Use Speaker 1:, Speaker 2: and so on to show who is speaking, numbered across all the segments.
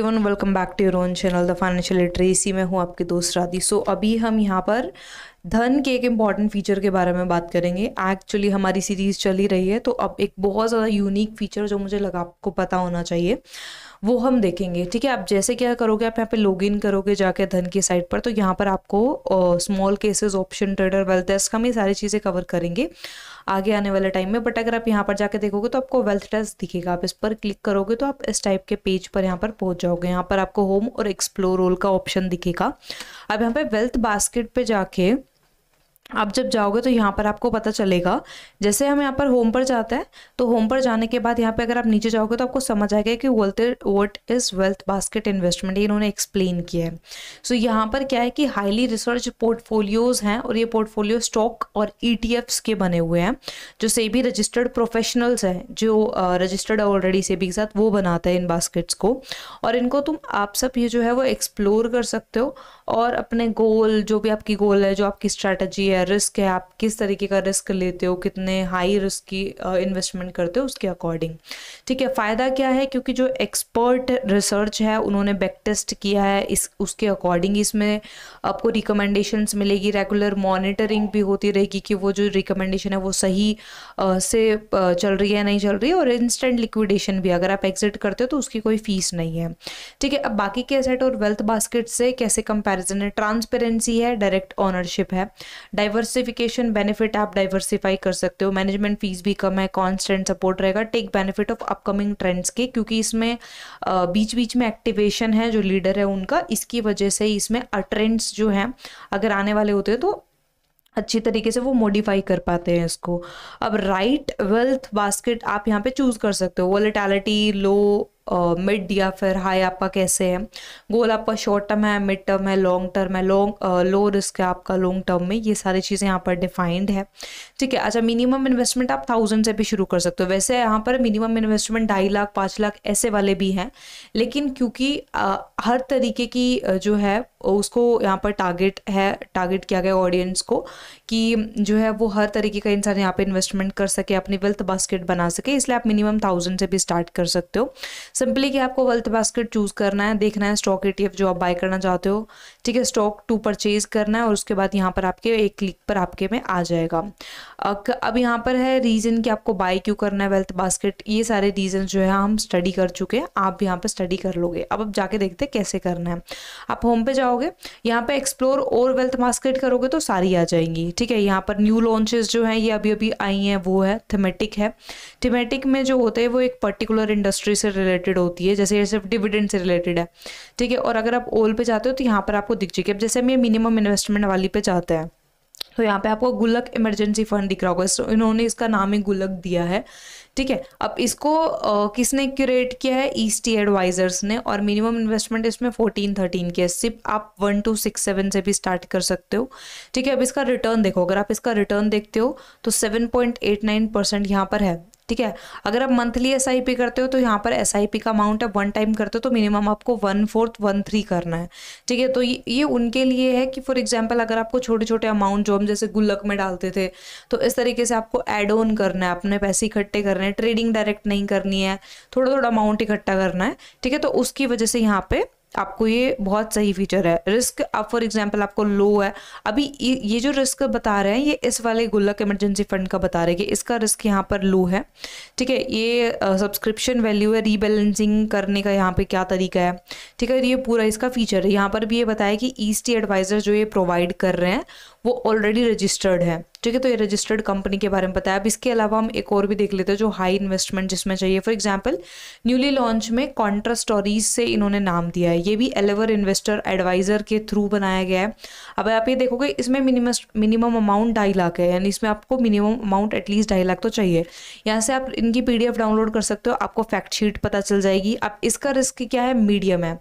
Speaker 1: everyone welcome back to your own channel the financial literacy में हूँ आपके दोस्त राधी सो so, अभी हम यहाँ पर धन के एक इम्पॉर्टेंट फीचर के बारे में बात करेंगे एक्चुअली हमारी सीरीज़ चल ही रही है तो अब एक बहुत ज़्यादा यूनिक फीचर जो मुझे लगा आपको पता होना चाहिए वो हम देखेंगे ठीक है आप जैसे क्या करोगे आप यहाँ पे लॉग इन करोगे जाके धन की साइट पर तो यहाँ पर आपको small cases option trader wealth desk हम ये सारी चीज़ें कवर करेंगे आगे आने वाले टाइम में बट अगर आप यहाँ पर जाके देखोगे तो आपको वेल्थ डेस्क दिखेगा आप इस पर क्लिक करोगे तो आप इस टाइप के पेज पर यहाँ पर पहुँच जाओगे यहाँ पर आपको होम और एक्सप्लोर रोल का ऑप्शन दिखेगा अब यहाँ पर वेल्थ बास्केट पर जाके आप जब जाओगे तो यहाँ पर आपको पता चलेगा जैसे हम यहाँ पर होम पर जाते हैं तो होम पर जाने के बाद यहाँ पे अगर आप नीचे जाओगे तो आपको समझ आएगा कि wealth vote is wealth basket investment ये इन्होंने एक्सप्लेन किया है सो so, यहाँ पर क्या है कि हाईली रिसर्च पोर्टफोलियोज़ हैं और ये पोर्टफोलियो स्टॉक और ई e के बने हुए हैं जो से रजिस्टर्ड प्रोफेशनल्स हैं जो रजिस्टर्ड uh, ऑलरेडी से भी के साथ वो बनाते हैं इन बास्केट्स को और इनको तुम आप सब ये जो है वो एक्सप्लोर कर सकते हो और अपने गोल जो भी आपकी गोल है जो आपकी स्ट्रैटेजी है क्या रिस्क है आप किस तरीके का रिस्क लेते हो कितने हाई रिस्क की इन्वेस्टमेंट करते हो उसके अकॉर्डिंग ठीक है फ़ायदा क्या है क्योंकि जो एक्सपर्ट रिसर्च है उन्होंने बैक टेस्ट किया है इस उसके अकॉर्डिंग इसमें आपको रिकमेंडेशंस मिलेगी रेगुलर मॉनिटरिंग भी होती रहेगी कि वो जो रिकमेंडेशन है वो सही आ, से चल रही है नहीं चल रही है और इंस्टेंट लिक्विडेशन भी अगर आप एग्जिट करते हो तो उसकी कोई फीस नहीं है ठीक है अब बाकी के एसेट और वेल्थ बास्केट से कैसे कंपेरिजन है ट्रांसपेरेंसी है डायरेक्ट ऑनरशिप है डाइवर्सिफिकेशन बेनिफिट आप डाइवर्सिफाई कर सकते हो मैनेजमेंट फीस भी कम है कॉन्स्टेंट सपोर्ट रहेगा take benefit of upcoming trends के क्योंकि इसमें बीच बीच में एक्टिवेशन है जो लीडर है उनका इसकी वजह से इसमें ट्रेंड्स जो हैं अगर आने वाले होते हैं तो अच्छी तरीके से वो मॉडिफाई कर पाते हैं इसको अब राइट वेल्थ बास्केट आप यहाँ पे चूज कर सकते हो वॉलिटैलिटी लो मिड या फिर हाई आपका कैसे है गोल आपका शॉर्ट टर्म है मिड टर्म है लॉन्ग टर्म है लॉन्ग लो रिस्क है आपका लॉन्ग टर्म में ये सारी चीज़ें यहाँ पर डिफाइंड है ठीक है अच्छा मिनिमम इन्वेस्टमेंट आप थाउजेंड से भी शुरू कर सकते हो वैसे यहाँ पर मिनिमम इन्वेस्टमेंट ढाई लाख पाँच लाख ऐसे वाले भी हैं लेकिन क्योंकि आ, हर तरीके की जो है उसको यहाँ पर टारगेट है टारगेट किया गया ऑडियंस को कि जो है वो हर तरीके का इंसान यहाँ पे इन्वेस्टमेंट कर सके अपनी वेल्थ बास्केट बना सके इसलिए आप मिनिमम थाउजेंड से भी स्टार्ट कर सकते हो सिंपली कि आपको वेल्थ बास्केट चूज करना है देखना है स्टॉक ए e जो आप बाय करना चाहते हो ठीक है स्टॉक टू परचेज करना है और उसके बाद यहाँ पर आपके एक क्लिक पर आपके में आ जाएगा अब यहाँ पर है रीज़न कि आपको बाय क्यों करना है वेल्थ बास्केट ये सारे रीज़न जो है हम स्टडी कर चुके हैं आप यहाँ पर स्टडी कर लोगे अब अब जाके देखते हैं कैसे करना है आप होम पे जाओ जाओगे यहाँ पे एक्सप्लोर और वेल्थ मास्केट करोगे तो सारी आ जाएंगी ठीक है यहाँ पर न्यू लॉन्चेस जो हैं ये अभी अभी आई हैं वो है थीमेटिक है थीमेटिक में जो होते हैं वो एक पर्टिकुलर इंडस्ट्री से रिलेटेड होती है जैसे सिर्फ डिविडेंड से रिलेटेड है ठीक है और अगर आप ओल पे जाते हो तो यहाँ पर आपको दिख जाएगी अब जैसे हम ये मिनिमम इन्वेस्टमेंट वाली पे जाते हैं तो यहाँ पे आपको गुल्लक इमरजेंसी फंड दिख रहा होगा सो इन्होंने इसका नाम ही गुल्लक दिया है ठीक है अब इसको आ, किसने क्यूरेट किया है ईस्टी एडवाइजर्स ने और मिनिमम इन्वेस्टमेंट इसमें फोर्टीन थर्टीन की है सिर्फ आप वन टू सिक्स सेवन से भी स्टार्ट कर सकते हो ठीक है अब इसका रिटर्न देखो अगर आप इसका रिटर्न देखते हो तो seven point eight nine percent यहाँ पर है ठीक है अगर आप मंथली एस आई पी करते हो तो यहाँ पर एस आई पी का अमाउंट आप वन टाइम करते हो तो मिनिमम आपको वन फोर्थ वन थ्री करना है ठीक है तो ये उनके लिए है कि फॉर एग्जाम्पल अगर आपको छोटे छोटे अमाउंट जो हम जैसे गुल्लक में डालते थे तो इस तरीके से आपको एड ऑन करना है अपने पैसे इकट्ठे करने हैं ट्रेडिंग डायरेक्ट नहीं करनी है थोड़ा थोड़ा अमाउंट इकट्ठा करना है ठीक है तो उसकी वजह से यहाँ पे आपको ये बहुत सही फीचर है रिस्क अब फॉर एग्जांपल आपको लो है अभी ये जो रिस्क बता रहे हैं ये इस वाले गुल्लक इमरजेंसी फंड का बता रहे हैं कि इसका रिस्क यहाँ पर लो है ठीक है ये सब्सक्रिप्शन वैल्यू है रीबैलेंसिंग करने का यहाँ पे क्या तरीका है ठीक है ये पूरा इसका फीचर है यहाँ पर भी ये बताया कि ईस्टी एडवाइज़र जो ये प्रोवाइड कर रहे हैं वो ऑलरेडी रजिस्टर्ड है ठीक है तो ये रजिस्टर्ड कंपनी के बारे में बताया अब इसके अलावा हम एक और भी देख लेते हैं जो हाई इन्वेस्टमेंट जिसमें चाहिए फॉर एग्जाम्पल न्यूली लॉन्च में कॉन्ट्रा स्टोरीज से इन्होंने नाम दिया है ये भी एलेवर इन्वेस्टर एडवाइजर के थ्रू बनाया गया है अब आप ये देखोगे इसमें मिनिमम मिनिमम अमाउंट ढाई लाख है यानी इसमें आपको मिनिमम अमाउंट एटलीस्ट ढाई लाख तो चाहिए यहाँ से आप इनकी पी डाउनलोड कर सकते हो आपको फैक्ट शीट पता चल जाएगी अब इसका रिस्क क्या है मीडियम है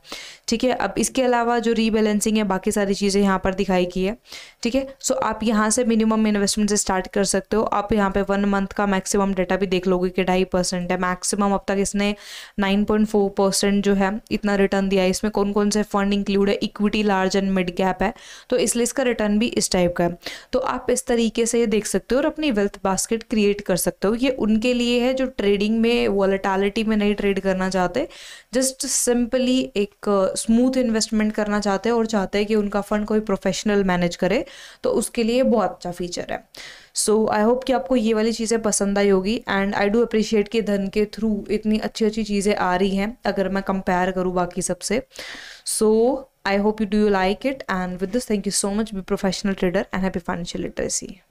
Speaker 1: ठीक है अब इसके अलावा जो रीबैलेंसिंग है बाकी सारी चीज़ें यहाँ पर दिखाई गई है ठीक है सो आप यहाँ से मिनिमम इन्वेस्टमेंट से स्टार्ट कर सकते हो आप यहाँ पे वन मंथ का मैक्सिमम डेटा भी देख लोगे कि ढाई परसेंट है मैक्सिमम अब तक इसने नाइन पॉइंट फोर परसेंट जो है इतना रिटर्न दिया है इसमें कौन कौन से फंड इंक्लूड है equity large and mid cap है तो इसलिए इसका रिटर्न भी इस टाइप का है तो आप इस तरीके से ये देख सकते हो और अपनी वेल्थ बास्केट क्रिएट कर सकते हो ये उनके लिए है जो ट्रेडिंग में वॉलेटालिटी में नहीं ट्रेड करना चाहते जस्ट सिंपली एक स्मूथ इन्वेस्टमेंट करना चाहते हैं और चाहते हैं कि उनका फंड कोई प्रोफेशनल मैनेज करे तो उसके लिए बहुत अच्छा फीचर है सो आई होप कि आपको ये वाली चीज़ें पसंद आई होगी एंड आई डू अप्रिशिएट कि धन के थ्रू इतनी अच्छी अच्छी चीज़ें आ रही हैं अगर मैं कंपेयर करूँ बाकी सबसे so I hope you do you like it and with this thank you so much be professional trader and happy financial literacy